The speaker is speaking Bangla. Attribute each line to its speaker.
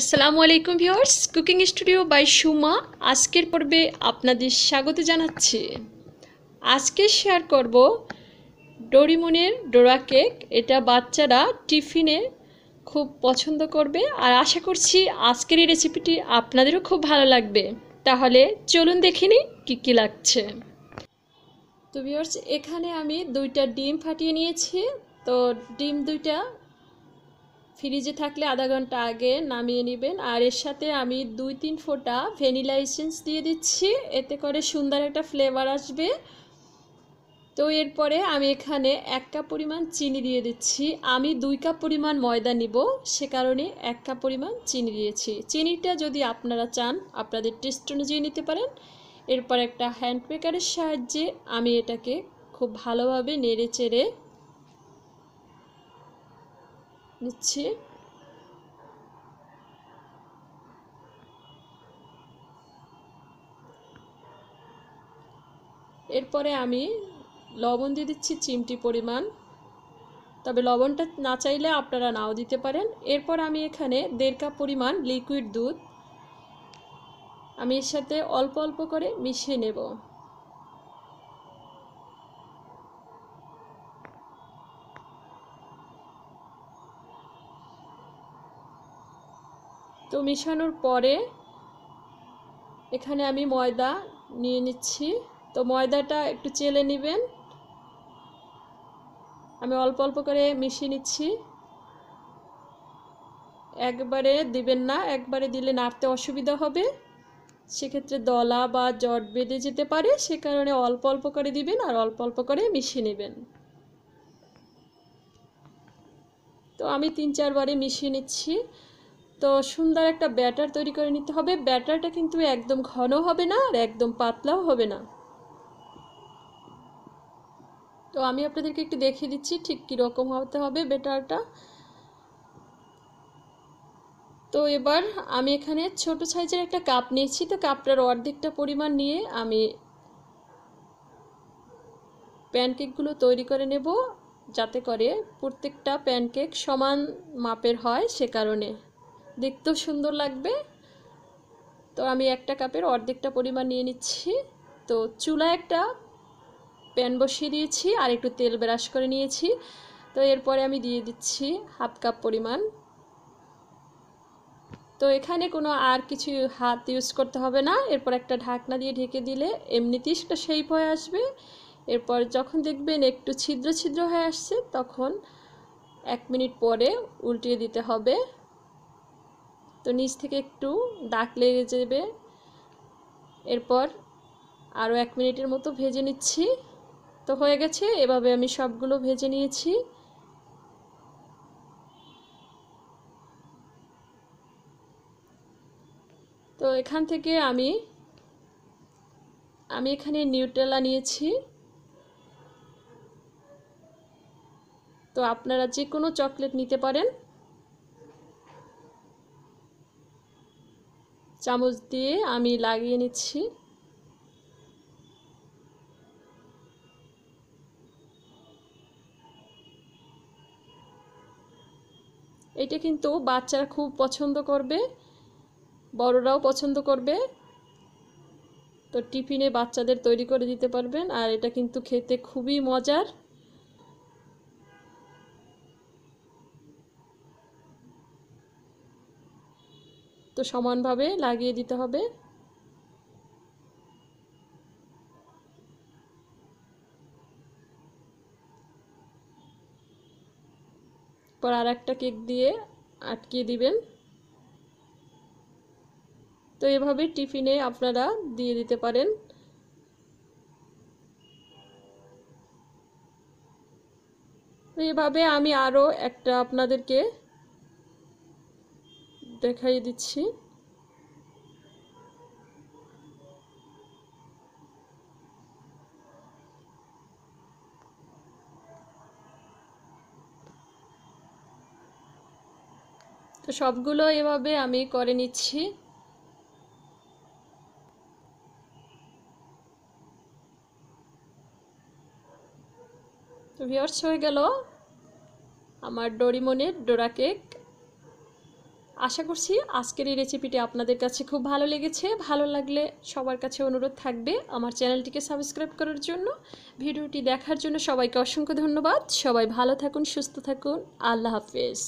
Speaker 1: আসসালামু আলাইকুম viewers cooking studio by Suma আজকের পর্বে আপনাদের স্বাগত জানাচ্ছি আজকে শেয়ার করব ডোরিমনের ডোরা কেক এটা বাচ্চারা টিফিনে খুব পছন্দ করবে আর আশা করছি আজকের এই রেসিপিটি আপনাদেরও খুব ভালো লাগবে তাহলে চলুন দেখিনি কি কি লাগছে তো ভিউয়ার্স এখানে আমি দুইটা ডিম ফাটিয়ে নিয়েছি তো ডিম দুইটা ফ্রিজে থাকলে আধা ঘন্টা আগে নামিয়ে নেবেন আর এর সাথে আমি দুই তিন ফোঁটা ভ্যানিলা এসেন্স দিয়ে দিচ্ছি এতে করে সুন্দর একটা ফ্লেভার আসবে তো এরপরে আমি এখানে এক কাপ পরিমাণ চিনি দিয়ে দিচ্ছি আমি দুই কাপ পরিমাণ ময়দা নিব সে কারণে এক কাপ পরিমাণ চিনি দিয়েছি চিনিটা যদি আপনারা চান আপনাদের টেস্ট অনুযায়ী নিতে পারেন এরপর একটা হ্যান্ড মেকারের সাহায্যে আমি এটাকে খুব ভালোভাবে নেড়ে চেড়ে নিচ্ছি এরপরে আমি লবণ দিয়ে দিচ্ছি চিমটি পরিমাণ তবে লবণটা না চাইলে আপনারা নাও দিতে পারেন এরপর আমি এখানে দেড় কাপ পরিমাণ লিকুইড দুধ আমি এর সাথে অল্প অল্প করে মিশিয়ে নেব তো মিশানোর পরে এখানে আমি ময়দা নিয়ে নিচ্ছি তো ময়দাটা একটু চেলে নেবেন আমি অল্প অল্প করে মিশিয়ে নিচ্ছি একবারে দিবেন না একবারে দিলে নাড়তে অসুবিধা হবে সেক্ষেত্রে দলা বা জট বেঁধে যেতে পারে সে কারণে অল্প অল্প করে দিবেন আর অল্প অল্প করে মিশিয়ে নেবেন তো আমি তিন চারবারে মিশিয়ে নিচ্ছি তো সুন্দর একটা ব্যাটার তৈরি করে নিতে হবে ব্যাটারটা কিন্তু একদম ঘন হবে না আর একদম পাতলাও হবে না তো আমি আপনাদেরকে একটু দেখিয়ে দিচ্ছি ঠিক কীরকম হতে হবে ব্যাটারটা তো এবার আমি এখানে ছোট সাইজের একটা কাপ নিয়েছি তো কাপটার অর্ধেকটা পরিমাণ নিয়ে আমি প্যানকেকগুলো তৈরি করে নেব যাতে করে প্রত্যেকটা প্যানকেক সমান মাপের হয় সে কারণে দেখতেও সুন্দর লাগবে তো আমি একটা কাপের অর্ধেকটা পরিমাণ নিয়ে নিচ্ছি তো চুলা একটা প্যান বসিয়ে দিয়েছি আর একটু তেল ব্রাশ করে নিয়েছি তো এরপরে আমি দিয়ে দিচ্ছি হাফ কাপ পরিমাণ তো এখানে কোনো আর কিছু হাত ইউজ করতে হবে না এরপর একটা ঢাকনা দিয়ে ঢেকে দিলে এমনিতেই সেটা সেই হয়ে আসবে এরপর যখন দেখবেন একটু ছিদ্র ছিদ্র হয়ে আসছে তখন এক মিনিট পরে উল্টিয়ে দিতে হবে তো নিচ থেকে একটু দাগ লেগে যাবে এরপর আরও এক মিনিটের মতো ভেজে নিচ্ছি তো হয়ে গেছে এভাবে আমি সবগুলো ভেজে নিয়েছি তো এখান থেকে আমি আমি এখানে নিউট্রেলা নিয়েছি তো আপনারা যে কোনো চকলেট নিতে পারেন চামচ দিয়ে আমি লাগিয়ে নিচ্ছি এটা কিন্তু বাচ্চারা খুব পছন্দ করবে বড়রাও পছন্দ করবে তো টিফিনে বাচ্চাদের তৈরি করে দিতে পারবেন আর এটা কিন্তু খেতে খুবই মজার তো সমানভাবে লাগিয়ে দিতে হবে পর আর একটা কেক দিয়ে আটকিয়ে দিবেন তো এভাবে টিফিনে আপনারা দিয়ে দিতে পারেন এভাবে আমি আরও একটা আপনাদেরকে দেখাই দিচ্ছি তো সবগুলো এভাবে আমি করে নিচ্ছি তো হয়ে গেল আমার ডরিমনের ডোরা কেক আশা করছি আজকের এই রেসিপিটি আপনাদের কাছে খুব ভালো লেগেছে ভালো লাগলে সবার কাছে অনুরোধ থাকবে আমার চ্যানেলটিকে সাবস্ক্রাইব করার জন্য ভিডিওটি দেখার জন্য সবাইকে অসংখ্য ধন্যবাদ সবাই ভালো থাকুন সুস্থ থাকুন আল্লাহ হাফেজ